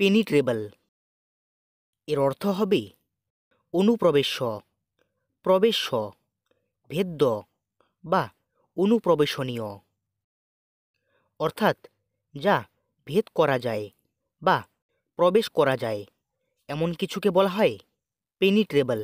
পেনিট্রেবল এর অর্থ হবে অনুপ্রবেশ প্রবেশ ভেদ্য বা অনুপ্রবেশনীয় অর্থাৎ যা ভেদ করা যায় বা প্রবেশ করা যায় এমন কিছুকে বলা হয় পেনিট্রেবল